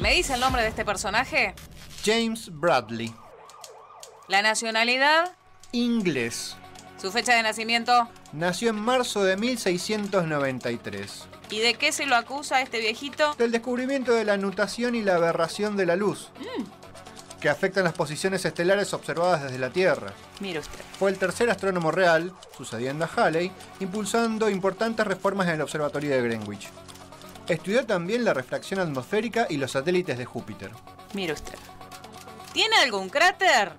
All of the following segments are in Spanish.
¿Me dice el nombre de este personaje? James Bradley. ¿La nacionalidad? Inglés. ¿Su fecha de nacimiento? Nació en marzo de 1693. ¿Y de qué se lo acusa a este viejito? Del descubrimiento de la nutación y la aberración de la luz. Mm. que afectan las posiciones estelares observadas desde la Tierra. Mire usted. Fue el tercer astrónomo real, sucediendo a Halley, impulsando importantes reformas en el observatorio de Greenwich. Estudió también la refracción atmosférica y los satélites de Júpiter. Mire usted. ¿Tiene algún cráter?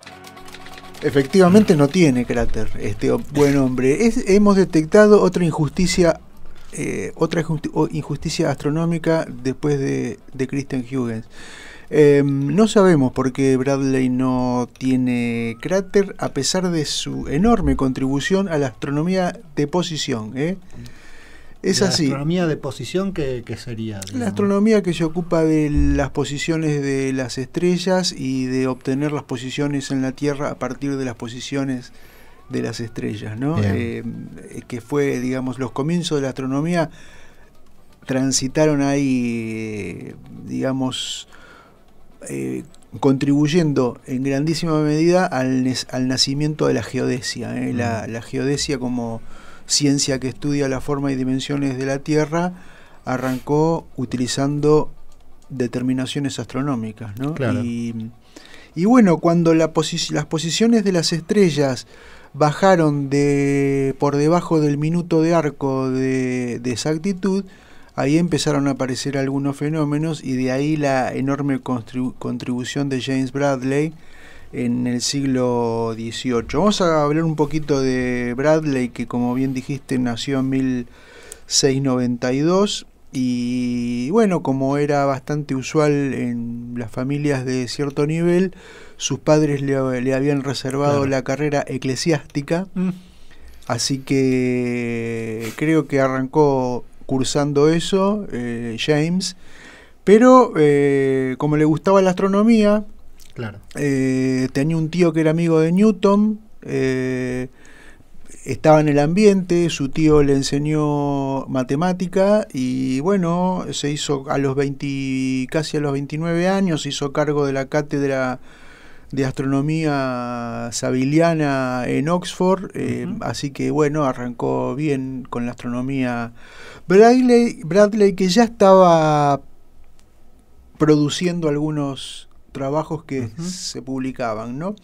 Efectivamente no tiene cráter, este buen hombre. hemos detectado otra injusticia, eh, otra injusticia astronómica después de, de Christian Huygens. Em, no sabemos por qué Bradley no tiene cráter, a pesar de su enorme contribución a la astronomía de posición. ¿eh? Es así. ¿La astronomía de posición qué, sería? La astronomía que se ocupa de las posiciones de las estrellas y de obtener las posiciones en la Tierra a partir de las posiciones de las estrellas, ¿no? Eh, que fue, digamos, los comienzos de la astronomía transitaron ahí, digamos, eh, contribuyendo en grandísima medida al, nacimiento de la geodesia, ¿eh? mm. la geodesia como ciencia que estudia la forma y dimensiones de la Tierra, arrancó utilizando determinaciones astronómicas. Y, bueno, cuando las posiciones de las estrellas bajaron de por debajo del minuto de arco de, exactitud, ahí empezaron a aparecer algunos fenómenos y de ahí la enorme contribución de James Bradley en el siglo XVIII. Vamos a hablar un poquito de Bradley, que como bien dijiste nació en 1692 y bueno, como era bastante usual en las familias de cierto nivel, sus padres le, habían reservado la carrera eclesiástica, mm. así que creo que arrancó cursando eso, eh, James, pero eh, como le gustaba la astronomía, Claro. Eh, tenía un tío que era amigo de Newton, eh, estaba en el ambiente, su tío le enseñó matemática y bueno, se hizo a los 20, casi a los 29 años, se hizo cargo de la cátedra de astronomía sabiliana en Oxford, eh, así que bueno, arrancó bien con la astronomía. Bradley, Bradley que ya estaba produciendo algunos trabajos que se publicaban, ¿no?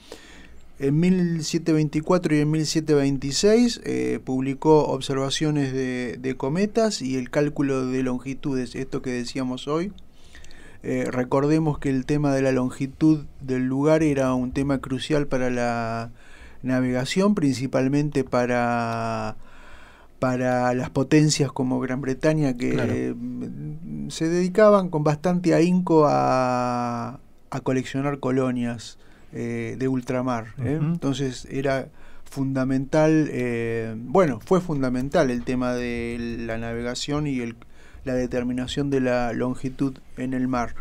En 1724 y en 1726 eh, publicó observaciones de, cometas y el cálculo de longitudes, esto que decíamos hoy. Eh, recordemos que el tema de la longitud del lugar era un tema crucial para la navegación, principalmente para para las potencias como Gran Bretaña que se dedicaban con bastante ahínco a, a coleccionar colonias eh, de ultramar. ¿eh? Entonces era fundamental, eh, bueno, fue fundamental el tema de la navegación y la determinación de la longitud en el mar.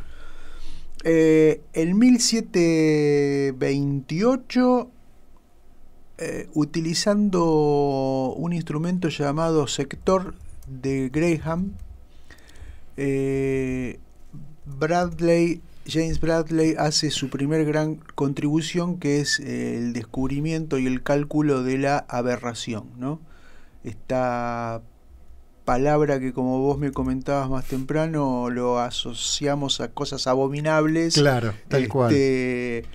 en 1728, utilizando un instrumento llamado sector de Graham, Bradley James Bradley hace su primer gran contribución, que es eh, el descubrimiento y el cálculo de la aberración, ¿no? Esta palabra que como vos me comentabas más temprano, lo asociamos a cosas abominables. Claro, tal este, cual.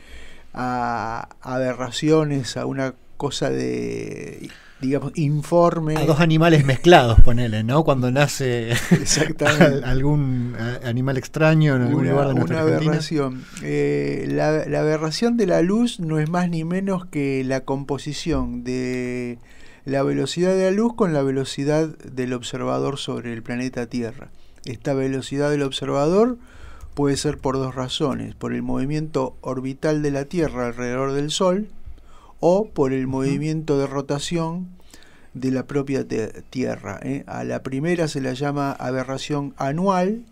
A aberraciones, a una cosa de digamos, informe. A dos animales mezclados, ponele, ¿no? Cuando nace algún eh, animal extraño en algún lugar de nuestra aberración. Eh, la, aberración de la luz no es más ni menos que la composición de la velocidad de la luz con la velocidad del observador sobre el planeta Tierra. Esta velocidad del observador puede ser por dos razones, por el movimiento orbital de la Tierra alrededor del Sol, o por el movimiento de rotación de la propia Tierra. ¿eh? A la primera se la llama aberración anual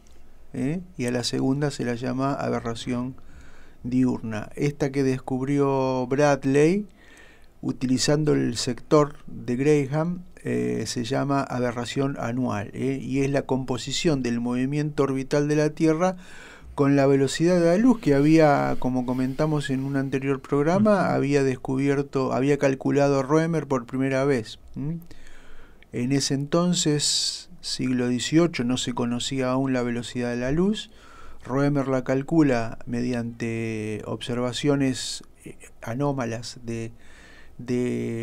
¿eh? y a la segunda se la llama aberración diurna. Esta que descubrió Bradley utilizando el sector de Graham eh, se llama aberración anual y es la composición del movimiento orbital de la Tierra con la velocidad de la luz que había, como comentamos en un anterior programa, había descubierto, había calculado Roemer por primera vez. En ese entonces, siglo XVIII, no se conocía aún la velocidad de la luz. Roemer la calcula mediante observaciones eh, anómalas de,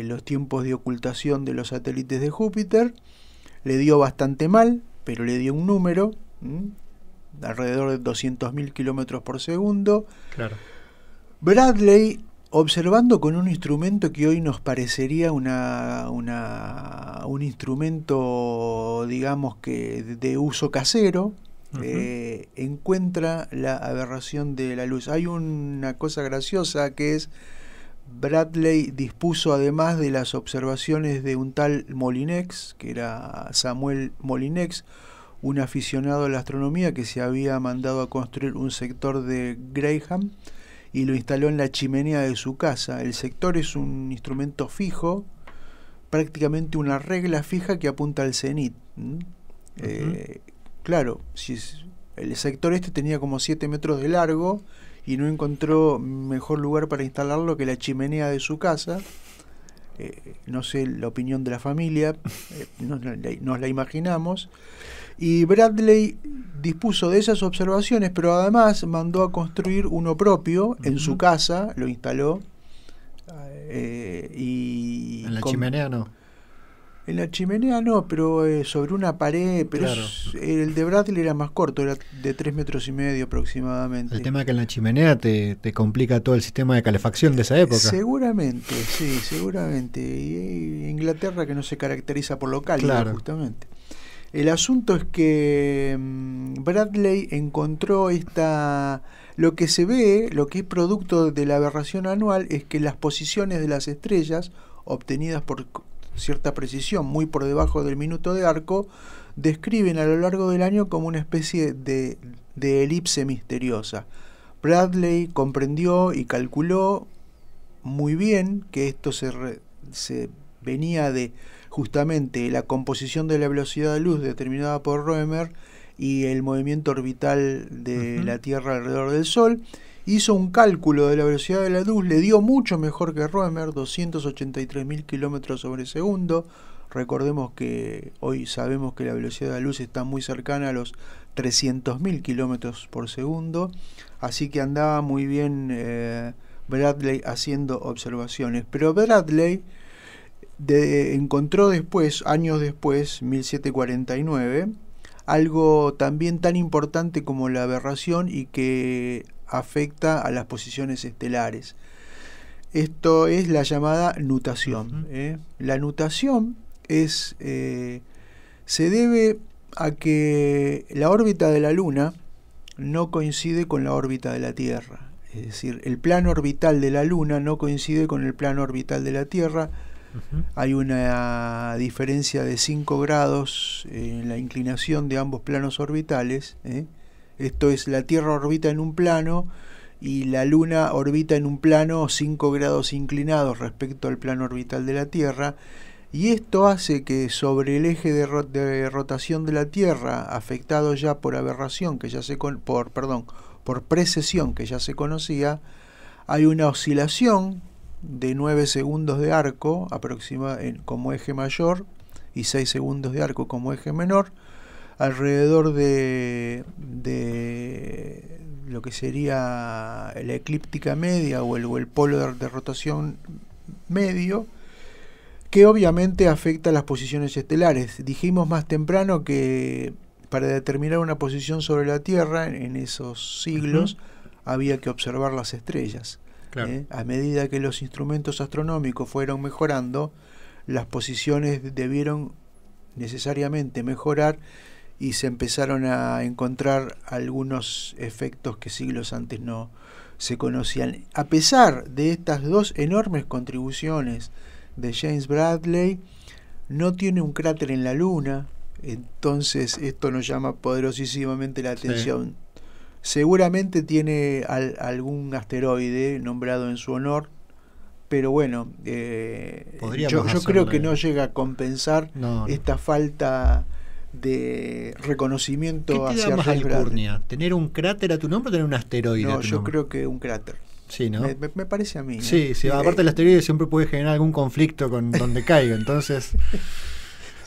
los tiempos de ocultación de los satélites de Júpiter. Le dio bastante mal, pero le dio un número alrededor de 200.000 kilómetros por segundo. Bradley, observando con un instrumento que hoy nos parecería una, un instrumento, digamos que de uso casero, eh, encuentra la aberración de la luz. Hay una cosa graciosa que es. Bradley dispuso además de las observaciones de un tal Molinex, que era Samuel Molinex, un aficionado a la astronomía que se había mandado a construir un sector de Graham y lo instaló en la chimenea de su casa. El sector es un instrumento fijo, prácticamente una regla fija que apunta al cenit. Eh, claro, si el sector este tenía como 7 metros de largo y no encontró mejor lugar para instalarlo que la chimenea de su casa eh, no sé la opinión de la familia, eh, no nos, la imaginamos. Y Bradley dispuso de esas observaciones, pero además mandó a construir uno propio en su casa, lo instaló. Eh, y ¿En la chimenea no? En la chimenea no, pero eh, sobre una pared. Pero eh, el de Bradley era más corto, era de tres metros y medio aproximadamente. El tema que en la chimenea te, complica todo el sistema de calefacción de esa época. Seguramente, sí, seguramente. Y, y eh, Inglaterra que no se caracteriza por local, justamente. El asunto es que mm, Bradley encontró esta... Lo que se ve, lo que es producto de la aberración anual, es que las posiciones de las estrellas obtenidas por cierta precisión, muy por debajo del minuto de arco, describen a lo largo del año como una especie de, de elipse misteriosa. Bradley comprendió y calculó muy bien que esto se, venía de justamente la composición de la velocidad de luz determinada por Roemer y el movimiento orbital de la Tierra alrededor del Sol hizo un cálculo de la velocidad de la luz, le dio mucho mejor que Roemer, 283.000 kilómetros sobre segundo. Recordemos que hoy sabemos que la velocidad de la luz está muy cercana a los 300.000 kilómetros por segundo, así que andaba muy bien eh, Bradley haciendo observaciones. Pero Bradley encontró después, años después, 1749, algo también tan importante como la aberración y que afecta a las posiciones estelares. Esto es la llamada nutación. ¿eh? La nutación es, eh, se debe a que la órbita de la Luna no coincide con la órbita de la Tierra. Es decir, el plano orbital de la Luna no coincide con el plano orbital de la Tierra. Hay una diferencia de 5 grados en la inclinación de ambos planos orbitales. ¿eh? Esto es, la Tierra orbita en un plano y la Luna orbita en un plano 5 grados inclinados respecto al plano orbital de la Tierra. Y esto hace que sobre el eje de, rotación de la Tierra, afectado ya por aberración, que ya se por, perdón, por precesión que ya se conocía, hay una oscilación de 9 segundos de arco como eje mayor y 6 segundos de arco como eje menor, alrededor de, lo que sería la eclíptica media o el, el polo de, rotación medio, que obviamente afecta las posiciones estelares. Dijimos más temprano que para determinar una posición sobre la Tierra en esos siglos había que observar las estrellas. ¿eh? A medida que los instrumentos astronómicos fueron mejorando, las posiciones debieron necesariamente mejorar y se empezaron a encontrar algunos efectos que siglos antes no se conocían. A pesar de estas dos enormes contribuciones de James Bradley, no tiene un cráter en la luna, entonces esto nos llama poderosísimamente la atención. Seguramente tiene algún asteroide nombrado en su honor, pero bueno, eh, yo, creo que no llega a compensar esta falta de reconocimiento ¿Qué te hacia más alcurnia? ¿Tener un cráter a tu nombre o tener un asteroide? No, yo creo que un cráter. Sí, ¿no? Me, parece a mí. Sí, sí. Eh, aparte, eh, el asteroide siempre puede generar algún conflicto con donde caigo, Entonces,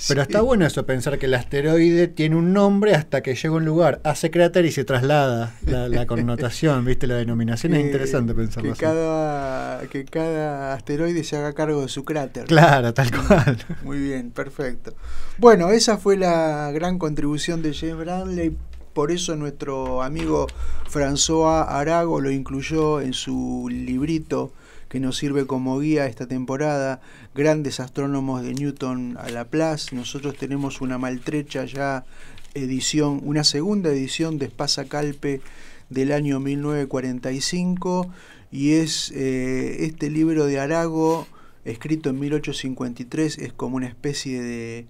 Pero está bueno eso, pensar que el asteroide tiene un nombre hasta que llega a un lugar, hace cráter y se traslada la, connotación, ¿viste? La denominación es interesante pensarlo que Cada, que cada asteroide se haga cargo de su cráter. Claro, tal cual. Muy bien, perfecto. Bueno, esa fue la gran contribución de James Bradley. Por eso nuestro amigo François Arago lo incluyó en su librito que nos sirve como guía esta temporada, grandes astrónomos de Newton a la Laplace, nosotros tenemos una maltrecha ya edición, una segunda edición de Espasa Calpe del año 1945 y es eh, este libro de Arago escrito en 1853 es como una especie de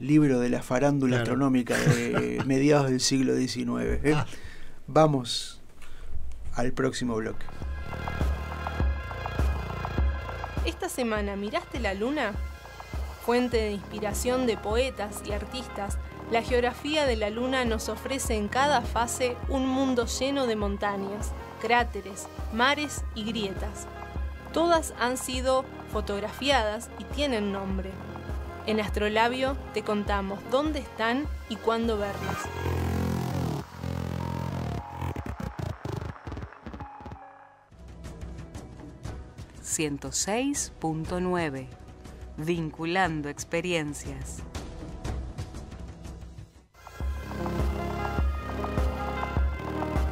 libro de la farándula astronómica de eh, mediados del siglo XIX. ¿eh? Ah. Vamos al próximo bloque. Esta semana, ¿miraste la luna? Fuente de inspiración de poetas y artistas, la geografía de la luna nos ofrece en cada fase un mundo lleno de montañas, cráteres, mares y grietas. Todas han sido fotografiadas y tienen nombre. En Astrolabio te contamos dónde están y cuándo verlas. 106.9. Vinculando experiencias.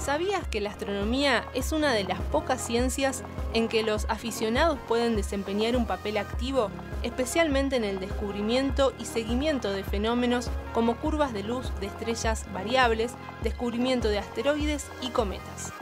¿Sabías que la astronomía es una de las pocas ciencias en que los aficionados pueden desempeñar un papel activo, especialmente en el descubrimiento y seguimiento de fenómenos como curvas de luz de estrellas variables, descubrimiento de asteroides y cometas?